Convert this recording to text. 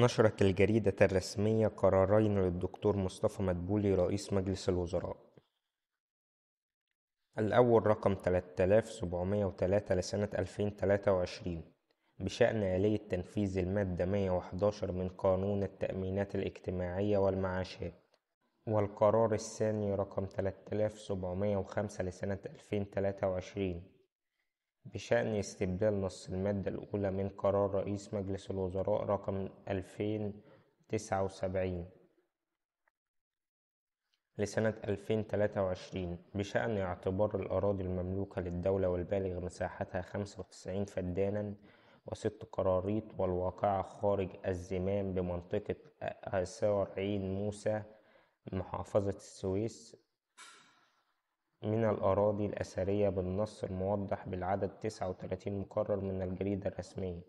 نشرت الجريدة الرسمية قرارين للدكتور مصطفى مدبولي رئيس مجلس الوزراء الأول رقم 3703 لسنة 2023 بشأن آلية تنفيذ المادة 111 من قانون التأمينات الاجتماعية والمعاشات والقرار الثاني رقم 3705 لسنة 2023 بشأن استبدال نص المادة الأولى من قرار رئيس مجلس الوزراء رقم 2079 لسنة 2023 بشأن اعتبار الأراضي المملوكة للدولة والبالغ مساحتها 95 فدانا وست قراريط والواقعة خارج الزمام بمنطقة آثار عين موسى محافظة السويس من الأراضي الأثرية بالنص الموضح بالعدد 39 مكرر من الجريدة الرسمية